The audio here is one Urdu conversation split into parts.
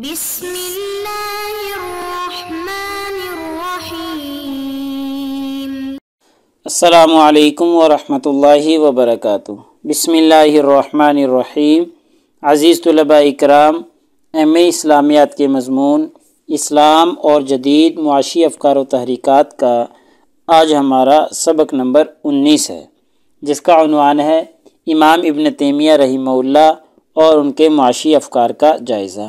بسم اللہ الرحمن الرحیم السلام علیکم ورحمۃ اللہ وبرکاتہ بسم اللہ الرحمن الرحیم عزیز طلباء اکرام ایم اے اسلامیات کے مضمون اسلام اور جدید معاشی افکار و تحریکات کا آج ہمارا سبق نمبر انیس ہے جس کا عنوان ہے امام ابن تیمیہ رحمہ اللہ اور ان کے معاشی افکار کا جائزہ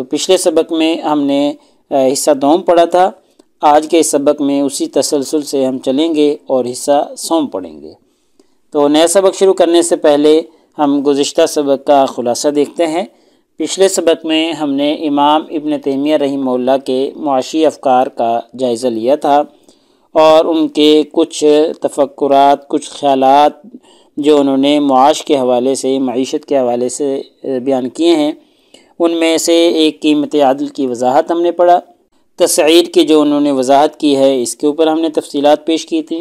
تو پچھلے سبق میں ہم نے حصہ دوم پڑھا تھا آج کے سبق میں اسی تسلسل سے ہم چلیں گے اور حصہ سوم پڑھیں گے تو نیا سبق شروع کرنے سے پہلے ہم گزشتہ سبق کا خلاصہ دیکھتے ہیں پچھلے سبق میں ہم نے امام ابن تیمیہ رحمہ اللہ کے معاشی افکار کا جائزہ لیا تھا اور ان کے کچھ تفکرات کچھ خیالات جو انہوں نے معاش کے حوالے سے معیشت کے حوالے سے بیان کیے ہیں ان میں سے ایک قیمت عدل کی وضاحت ہم نے پڑھا تصاییر کی جو انہوں نے وضاحت کی ہے اس کے اوپر ہم نے تفصیلات پیش کی تھیں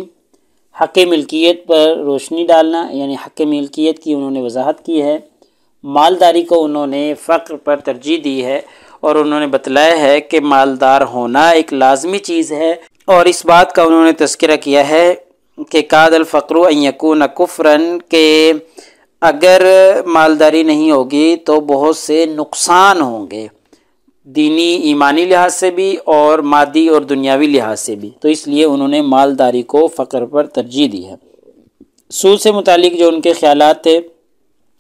حق ملکیت پر روشنی ڈالنا یعنی حق ملکیت کی انہوں نے وضاحت کی ہے مالداری کو انہوں نے فقر پر ترجیح دی ہے اور انہوں نے بتلایا ہے کہ مالدار ہونا ایک لازمی چیز ہے اور اس بات کا انہوں نے تذکرہ کیا ہے کہ قاد الفقر ان یقون کفرن کے اگر مالداری نہیں ہوگی تو بہت سے نقصان ہوں گے دینی ایمانی لحاظ سے بھی اور مادی اور دنیاوی لحاظ سے بھی تو اس لیے انہوں نے مالداری کو فقر پر ترجیح دی ہے سود سے متعلق جو ان کے خیالات تھے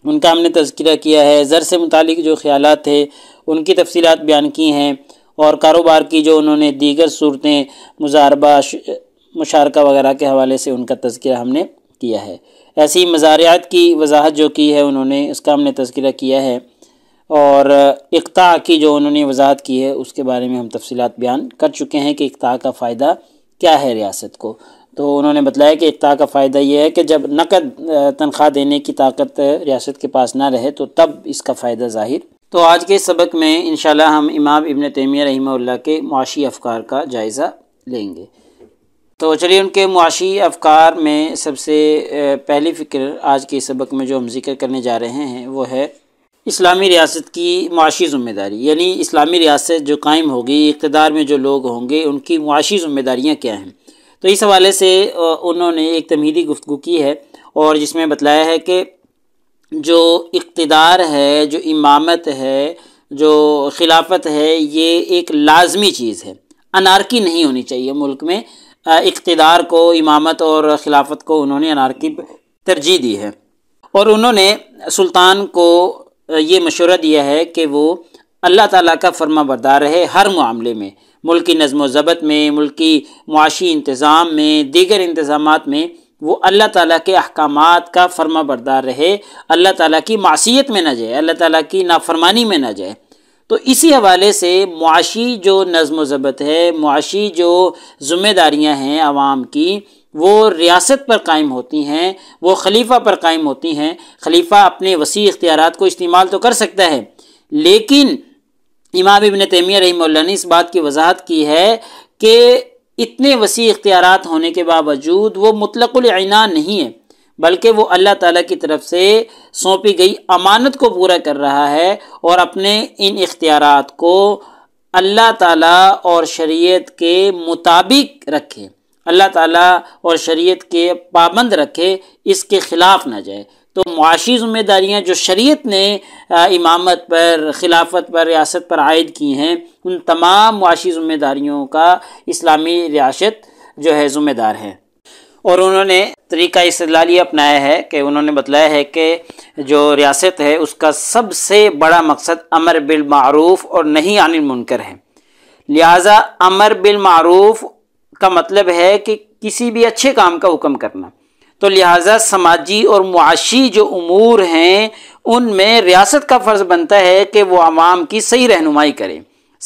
ان کا ہم نے تذکرہ کیا ہے زر سے متعلق جو خیالات تھے ان کی تفصیلات بیان کی ہیں اور کاروبار کی جو انہوں نے دیگر صورتیں مزاربہ مشارکہ وغیرہ کے حوالے سے ان کا تذکرہ ہم نے کیا ہے ایسی مزاریات کی وضاحت جو کی ہے انہوں نے اس کا ہم نے تذکرہ کیا ہے اور اقتاع کی جو انہوں نے وضاحت کی ہے اس کے بارے میں ہم تفصیلات بیان کر چکے ہیں کہ اقتاع کا فائدہ کیا ہے ریاست کو تو انہوں نے بتلایا کہ اقتاع کا فائدہ یہ ہے کہ جب نقد تنخواہ دینے کی طاقت ریاست کے پاس نہ رہے تو تب اس کا فائدہ ظاہر تو آج کے سبق میں انشاءاللہ ہم امام ابن تیمیہ رحمہ اللہ کے معاشی افکار کا جائزہ لیں گے تو چلیے ان کے معاشی افکار میں سب سے پہلی فکر آج کے سبق میں جو ہم ذکر کرنے جا رہے ہیں وہ ہے اسلامی ریاست کی معاشی ذمہ داری یعنی اسلامی ریاست جو قائم ہوگی اقتدار میں جو لوگ ہوں گے ان کی معاشی ذمہ داریاں کیا ہیں تو اس حوالے سے انہوں نے ایک تمہیدی گفتگو کی ہے اور جس میں بتلایا ہے کہ جو اقتدار ہے جو امامت ہے جو خلافت ہے یہ ایک لازمی چیز ہے انارکی نہیں ہونی چاہیے ملک میں اقتدار کو امامت اور خلافت کو انہوں نے انار کی ترجیح دی ہے اور انہوں نے سلطان کو یہ مشورہ دیا ہے کہ وہ اللہ تعالیٰ کا فرما بردار رہے ہر معاملے میں ملکی نظم و ضبط میں ملکی معاشی انتظام میں دیگر انتظامات میں وہ اللہ تعالیٰ کے احکامات کا فرما بردار رہے اللہ تعالیٰ کی معصیت میں نہ جائے اللہ تعالیٰ کی نافرمانی میں نہ جائے تو اسی حوالے سے معاشی جو نظم و ضبط ہے معاشی جو ذمہ داریاں ہیں عوام کی وہ ریاست پر قائم ہوتی ہیں وہ خلیفہ پر قائم ہوتی ہیں خلیفہ اپنے وسیع اختیارات کو استعمال تو کر سکتا ہے لیکن امام ابن تیمیہ رحمہ اللہ نے اس بات کی وضاحت کی ہے کہ اتنے وسیع اختیارات ہونے کے باوجود وہ مطلق العینہ نہیں ہے بلکہ وہ اللہ تعالیٰ کی طرف سے سونپی گئی امانت کو پورا کر رہا ہے اور اپنے ان اختیارات کو اللہ تعالیٰ اور شریعت کے مطابق رکھے اللہ تعالیٰ اور شریعت کے پابند رکھے اس کے خلاف نہ جائے تو معاشی ذمہ داریاں جو شریعت نے امامت پر خلافت پر ریاست پر عائد کی ہیں ان تمام معاشی ذمہ داریوں کا اسلامی ریاست جو ہے ذمہ دار ہے اور انہوں نے طریقہ استدلال یہ اپنایا ہے کہ انہوں نے بتلایا ہے کہ جو ریاست ہے اس کا سب سے بڑا مقصد امر بالمعروف اور نہیں عن المنکر ہے لہٰذا امر بالمعروف کا مطلب ہے کہ کسی بھی اچھے کام کا حکم کرنا تو لہٰذا سماجی اور معاشی جو امور ہیں ان میں ریاست کا فرض بنتا ہے کہ وہ عوام کی صحیح رہنمائی کرے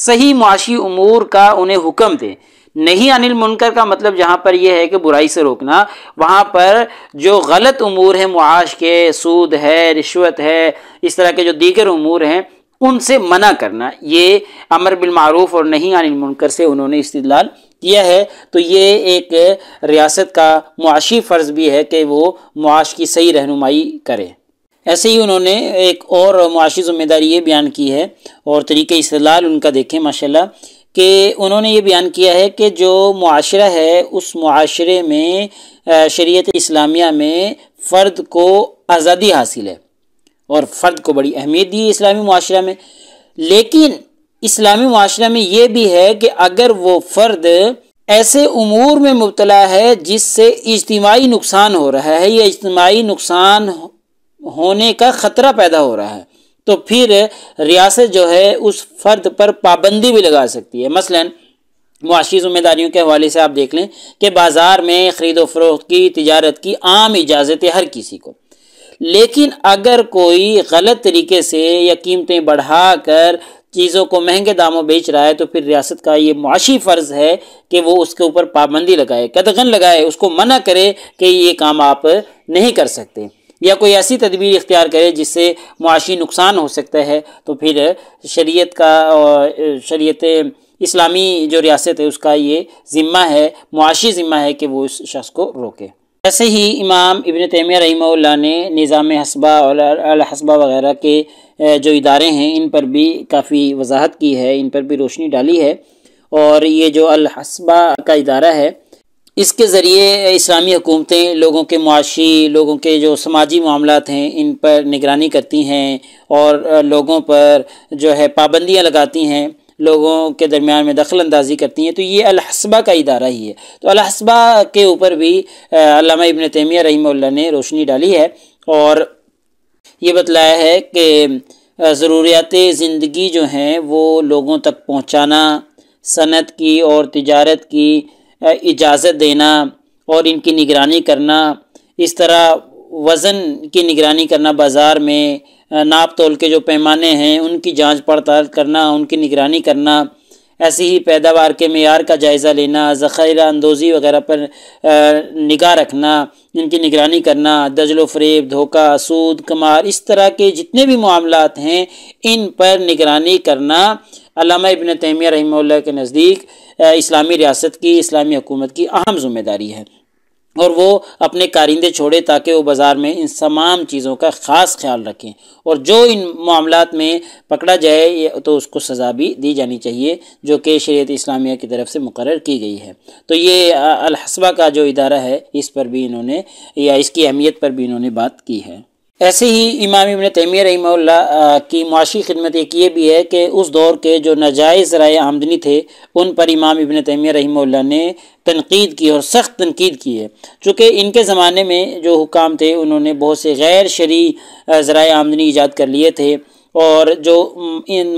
صحیح معاشی امور کا انہیں حکم دے نہیں انل منکر کا مطلب جہاں پر یہ ہے کہ برائی سے روکنا وہاں پر جو غلط امور ہیں معاش کے سود ہے رشوت ہے اس طرح کے جو دیگر امور ہیں ان سے منع کرنا یہ امر بالمعروف اور نہیں انل منکر سے انہوں نے استدلال کیا ہے تو یہ ایک ریاست کا معاشی فرض بھی ہے کہ وہ معاش کی صحیح رہنمائی کرے ایسے ہی انہوں نے ایک اور معاشی ذمہ داری یہ بیان کی ہے اور طریقہ استعلال ان کا دیکھیں ماشاءاللہ کہ انہوں نے یہ بیان کیا ہے کہ جو معاشرہ ہے اس معاشرے میں شریعت اسلامیہ میں فرد کو آزادی حاصل ہے اور فرد کو بڑی اہمیت دی ہے اسلامی معاشرہ میں لیکن اسلامی معاشرہ میں یہ بھی ہے کہ اگر وہ فرد ایسے امور میں مبتلا ہے جس سے اجتماعی نقصان ہو رہا ہے یا اجتماعی نقصان ہونے کا خطرہ پیدا ہو رہا ہے تو پھر ریاست جو ہے اس فرد پر پابندی بھی لگا سکتی ہے مثلا معاشی ذمہ داریوں کے حوالے سے آپ دیکھ لیں کہ بازار میں خرید و فروخت کی تجارت کی عام اجازت ہے ہر کسی کو لیکن اگر کوئی غلط طریقے سے یا قیمتیں بڑھا کر چیزوں کو مہنگے داموں بیچ رہا ہے تو پھر ریاست کا یہ معاشی فرض ہے کہ وہ اس کے اوپر پابندی لگائے قدغن لگائے اس کو منع کرے کہ یہ کام آپ نہیں کر سکتے یا کوئی ایسی تدبیر اختیار کرے جس سے معاشی نقصان ہو سکتا ہے تو پھر شریعت کا شریعت اسلامی جو ریاست ہے اس کا یہ ذمہ ہے معاشی ذمہ ہے کہ وہ اس شخص کو روکے ایسے ہی امام ابن تیمیہ رحمہ اللہ نے نظام حسبہ اور الحسبہ وغیرہ کے جو ادارے ہیں ان پر بھی کافی وضاحت کی ہے ان پر بھی روشنی ڈالی ہے اور یہ جو الحسبہ کا ادارہ ہے اس کے ذریعے اسلامی حکومتیں لوگوں کے معاشی لوگوں کے جو سماجی معاملات ہیں ان پر نگرانی کرتی ہیں اور لوگوں پر جو ہے پابندیاں لگاتی ہیں لوگوں کے درمیان میں دخل اندازی کرتی ہیں تو یہ الحسبہ کا ادارہ ہی ہے تو الحسبہ کے اوپر بھی علامہ ابن تیمیہ رحمہ اللہ نے روشنی ڈالی ہے اور یہ بتلایا ہے کہ ضروریات زندگی جو ہیں وہ لوگوں تک پہنچانا صنعت کی اور تجارت کی اجازت دینا اور ان کی نگرانی کرنا اس طرح وزن کی نگرانی کرنا بازار میں ناپ تول کے جو پیمانے ہیں ان کی جانچ پڑتال کرنا ان کی نگرانی کرنا ایسی ہی پیداوار کے معیار کا جائزہ لینا ذخیرہ اندوزی وغیرہ پر نگاہ رکھنا ان کی نگرانی کرنا دجل و فریب دھوکہ سود کمار اس طرح کے جتنے بھی معاملات ہیں ان پر نگرانی کرنا علامہ ابن تیمیہ رحمہ اللہ کے نزدیک اسلامی ریاست کی اسلامی حکومت کی اہم ذمہ داری ہے اور وہ اپنے کارندے چھوڑے تاکہ وہ بازار میں ان تمام چیزوں کا خاص خیال رکھیں اور جو ان معاملات میں پکڑا جائے تو اس کو سزا بھی دی جانی چاہیے جو کہ شریعت اسلامیہ کی طرف سے مقرر کی گئی ہے تو یہ الحسبہ کا جو ادارہ ہے اس پر بھی انہوں نے یا اس کی اہمیت پر بھی انہوں نے بات کی ہے ایسے ہی امام ابن تیمیہ رحمہ اللہ کی معاشی خدمت ایک یہ بھی ہے کہ اس دور کے جو ناجائز ذرائع آمدنی تھے ان پر امام ابن تیمیہ رحمہ اللہ نے تنقید کی اور سخت تنقید کی ہے چونکہ ان کے زمانے میں جو حکام تھے انہوں نے بہت سے غیر شرعی ذرائع آمدنی ایجاد کر لیے تھے اور جو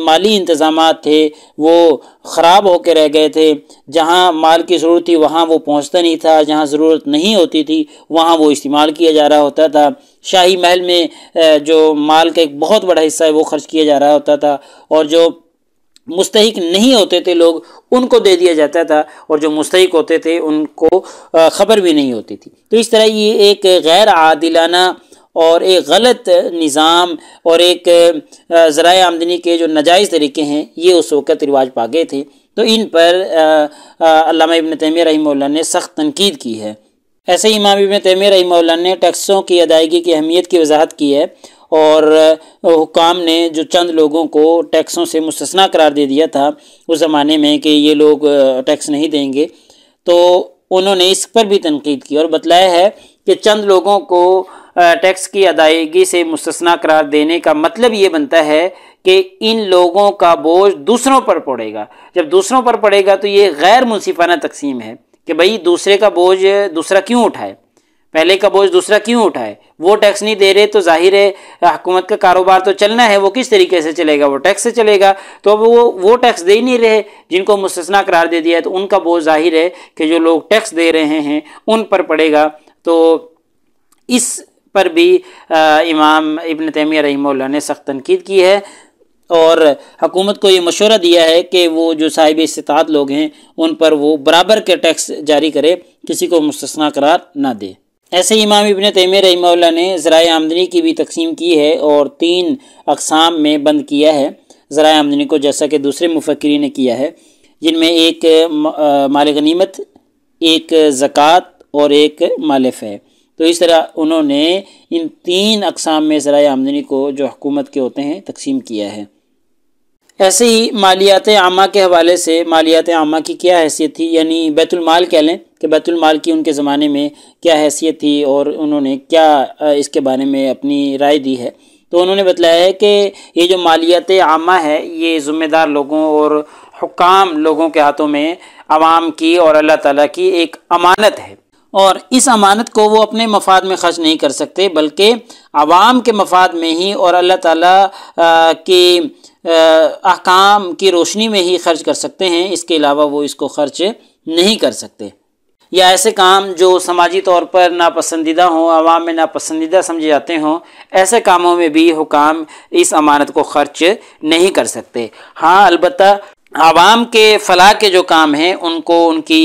مالی انتظامات تھے وہ خراب ہو کے رہ گئے تھے جہاں مال کی ضرورت تھی وہاں وہ پہنچتا نہیں تھا جہاں ضرورت نہیں ہوتی تھی وہاں وہ استعمال کیا جا رہا ہوتا تھا شاہی محل میں جو مال کا ایک بہت بڑا حصہ ہے وہ خرچ کیا جا رہا ہوتا تھا اور جو مستحق نہیں ہوتے تھے لوگ ان کو دے دیا جاتا تھا اور جو مستحق ہوتے تھے ان کو خبر بھی نہیں ہوتی تھی تو اس طرح یہ ایک غیر عادلانہ اور ایک غلط نظام اور ایک ذرائع آمدنی کے جو نجائز طریقے ہیں یہ اس وقت رواج پا گئے تھے تو ان پر علامہ ابن تیمیہ رحمہ اللہ نے سخت تنقید کی ہے ایسے ہی امام ابن تیمیہ رحمہ اللہ نے ٹیکسوں کی ادائیگی کی اہمیت کی وضاحت کی ہے اور حکام نے جو چند لوگوں کو ٹیکسوں سے مستثنا قرار دے دیا تھا اس زمانے میں کہ یہ لوگ ٹیکس نہیں دیں گے تو انہوں نے اس پر بھی تنقید کی اور بتلایا ہے کہ چند لوگوں کو ٹیکس کی ادائیگی سے مستثنہ قرار دینے کا مطلب یہ بنتا ہے کہ ان لوگوں کا بوجھ دوسروں پر پڑے گا جب دوسروں پر پڑے گا تو یہ غیر منصفانہ تقسیم ہے کہ بھئی دوسرے کا بوجھ دوسرا کیوں اٹھائے پہلے کا بوجھ دوسرا کیوں اٹھائے وہ ٹیکس نہیں دے رہے تو ظاہر ہے حکومت کا کاروبار تو چلنا ہے وہ کس طریقے سے چلے گا وہ ٹیکس سے چلے گا تو اب وہ وہ ٹیکس دے ہی نہیں رہے جن کو مستثنا قرار دے دیا ہے تو ان کا بوجھ ظاہر ہے کہ جو لوگ ٹیکس دے رہے ہیں ان پر پڑے گا تو اس پر بھی امام ابن تیمیہ رحمہ اللہ نے سخت تنقید کی ہے اور حکومت کو یہ مشورہ دیا ہے کہ وہ جو صاحب استطاعت لوگ ہیں ان پر وہ برابر کے ٹیکس جاری کرے کسی کو مستثنا قرار نہ دے ایسے امام ابن تیمیہ رحمہ اللہ نے ذرائع آمدنی کی بھی تقسیم کی ہے اور تین اقسام میں بند کیا ہے ذرائع آمدنی کو جیسا کہ دوسرے مفکری نے کیا ہے جن میں ایک مال غنیمت ایک زکوٰۃ اور ایک مالف ہے تو اس طرح انہوں نے ان تین اقسام میں ذرائع آمدنی کو جو حکومت کے ہوتے ہیں تقسیم کیا ہے ایسے ہی مالیات عامہ کے حوالے سے مالیات عامہ کی کیا حیثیت تھی یعنی بیت المال کہہ لیں کہ بیت المال کی ان کے زمانے میں کیا حیثیت تھی اور انہوں نے کیا اس کے بارے میں اپنی رائے دی ہے تو انہوں نے بتلایا ہے کہ یہ جو مالیات عامہ ہے یہ ذمہ دار لوگوں اور حکام لوگوں کے ہاتھوں میں عوام کی اور اللہ تعالیٰ کی ایک امانت ہے اور اس امانت کو وہ اپنے مفاد میں خرچ نہیں کر سکتے بلکہ عوام کے مفاد میں ہی اور اللہ تعالیٰ کی احکام کی روشنی میں ہی خرچ کر سکتے ہیں اس کے علاوہ وہ اس کو خرچ نہیں کر سکتے یا ایسے کام جو سماجی طور پر ناپسندیدہ ہوں عوام میں ناپسندیدہ سمجھے جاتے ہوں ایسے کاموں میں بھی حکام اس امانت کو خرچ نہیں کر سکتے ہاں البتہ عوام کے فلاح کے جو کام ہیں ان کو ان کی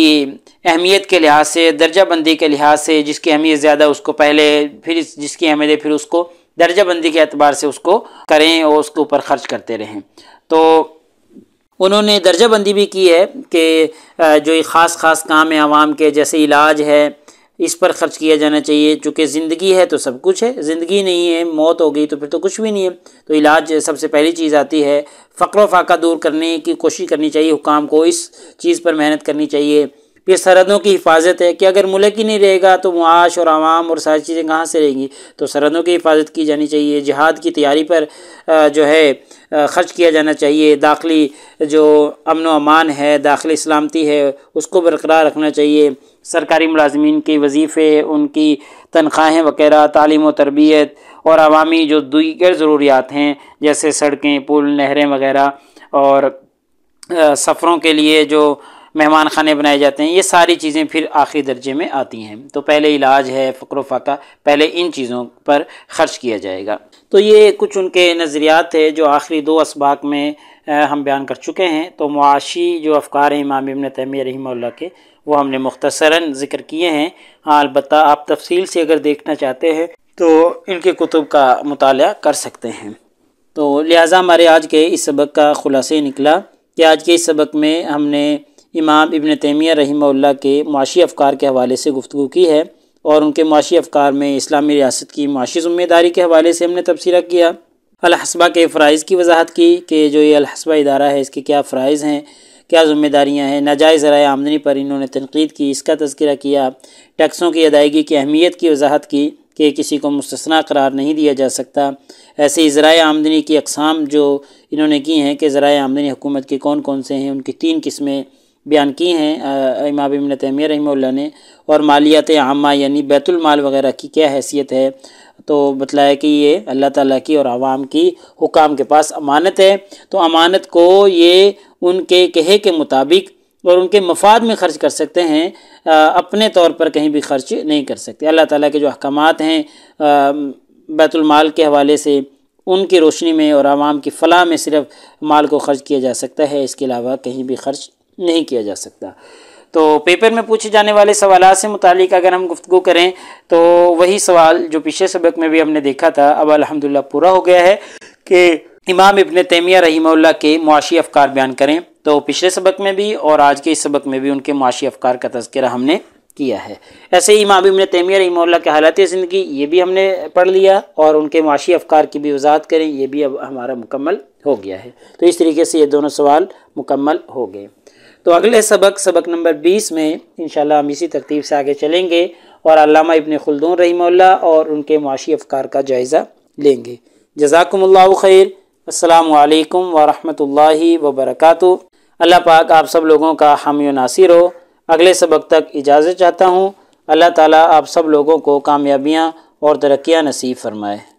اہمیت کے لحاظ سے درجہ بندی کے لحاظ سے جس کی اہمیت زیادہ اس کو پہلے پھر جس کی اہمیت ہے پھر اس کو درجہ بندی کے اعتبار سے اس کو کریں اور اس کے اوپر خرچ کرتے رہیں تو انہوں نے درجہ بندی بھی کی ہے کہ جو خاص خاص کام ہیں عوام کے جیسے علاج ہے اس پر خرچ کیا جانا چاہیے چونکہ زندگی ہے تو سب کچھ ہے زندگی نہیں ہے موت ہو گئی تو پھر تو کچھ بھی نہیں ہے تو علاج سب سے پہلی چیز آتی ہے فقر و فاقہ دور کرنے کی کوشش کرنی چاہیے حکام کو اس چیز پر محنت کرنی چاہیے پھر سرحدوں کی حفاظت ہے کہ اگر ملک ہی نہیں رہے گا تو معاش اور عوام اور ساری چیزیں کہاں سے رہیں گی تو سرحدوں کی حفاظت کی جانی چاہیے جہاد کی تیاری پر جو ہے خرچ کیا جانا چاہیے داخلی جو امن و امان ہے داخلی سلامتی ہے اس کو برقرار رکھنا چاہیے سرکاری ملازمین کے وظیفے ان کی تنخواہیں وغیرہ تعلیم و تربیت اور عوامی جو دیگر ضروریات ہیں جیسے سڑکیں پل نہریں وغیرہ اور سفروں کے لیے جو مہمان خانے بنائے جاتے ہیں یہ ساری چیزیں پھر آخری درجے میں آتی ہیں تو پہلے علاج ہے فقر و فاقہ پہلے ان چیزوں پر خرچ کیا جائے گا تو یہ کچھ ان کے نظریات تھے جو آخری دو اسباق میں ہم بیان کر چکے ہیں تو معاشی جو افکار ہیں امام ابن تیمیہ رحمہ اللہ کے وہ ہم نے مختصراً ذکر کیے ہیں ہاں البتہ آپ تفصیل سے اگر دیکھنا چاہتے ہیں تو ان کے کتب کا مطالعہ کر سکتے ہیں تو لہٰذا ہمارے آج کے اس سبق کا خلاصہ نکلا کہ آج کے اس سبق میں ہم نے امام ابن تیمیہ رحمہ اللہ کے معاشی افکار کے حوالے سے گفتگو کی ہے اور ان کے معاشی افکار میں اسلامی ریاست کی معاشی ذمہ داری کے حوالے سے ہم نے تبصرہ کیا الحسبہ کے فرائض کی وضاحت کی کہ جو یہ الحسبہ ادارہ ہے اس کے کیا فرائض ہیں کیا ذمہ داریاں ہیں ناجائز ذرائع آمدنی پر انہوں نے تنقید کی اس کا تذکرہ کیا ٹیکسوں کی ادائیگی کی اہمیت کی وضاحت کی کہ کسی کو مستثنا قرار نہیں دیا جا سکتا ایسی ذرائع آمدنی کی اقسام جو انہوں نے کی ہیں کہ ذرائع آمدنی حکومت کے کون کون سے ہیں ان کی تین قسمیں بیان کی ہیں امام ابن تیمیہ رحمہ اللہ نے اور مالیات عامہ یعنی بیت المال وغیرہ کی کیا حیثیت ہے تو بتلایا کہ یہ اللہ تعالیٰ کی اور عوام کی حکام کے پاس امانت ہے تو امانت کو یہ ان کے کہے کے مطابق اور ان کے مفاد میں خرچ کر سکتے ہیں اپنے طور پر کہیں بھی خرچ نہیں کر سکتے اللہ تعالیٰ کے جو احکامات ہیں بیت المال کے حوالے سے ان کی روشنی میں اور عوام کی فلاح میں صرف مال کو خرچ کیا جا سکتا ہے اس کے علاوہ کہیں بھی خرچ نہیں کیا جا سکتا تو پیپر میں پوچھے جانے والے سوالات سے متعلق اگر ہم گفتگو کریں تو وہی سوال جو پچھلے سبق میں بھی ہم نے دیکھا تھا اب الحمدللہ پورا ہو گیا ہے کہ امام ابن تیمیہ رحمہ اللہ کے معاشی افکار بیان کریں تو پچھلے سبق میں بھی اور آج کے اس سبق میں بھی ان کے معاشی افکار کا تذکرہ ہم نے کیا ہے ایسے ہی امام ابن تیمیہ رحمہ اللہ کے حالات زندگی یہ بھی ہم نے پڑھ لیا اور ان کے معاشی افکار کی بھی وضاحت کریں یہ بھی اب ہمارا مکمل ہو گیا ہے تو اس طریقے سے یہ دونوں سوال مکمل ہو گئے تو اگلے سبق سبق نمبر بیس میں انشاءاللہ ہم اسی ترتیب سے آگے چلیں گے اور علامہ ابن خلدون رحمہ اللہ اور ان کے معاشی افکار کا جائزہ لیں گے جزاکم اللہ خیر السلام علیکم ورحمۃ اللہ وبرکاتہ اللہ پاک آپ سب لوگوں کا حامی و ناصر ہو اگلے سبق تک اجازت چاہتا ہوں اللہ تعالیٰ آپ سب لوگوں کو کامیابیاں اور ترقیاں نصیب فرمائے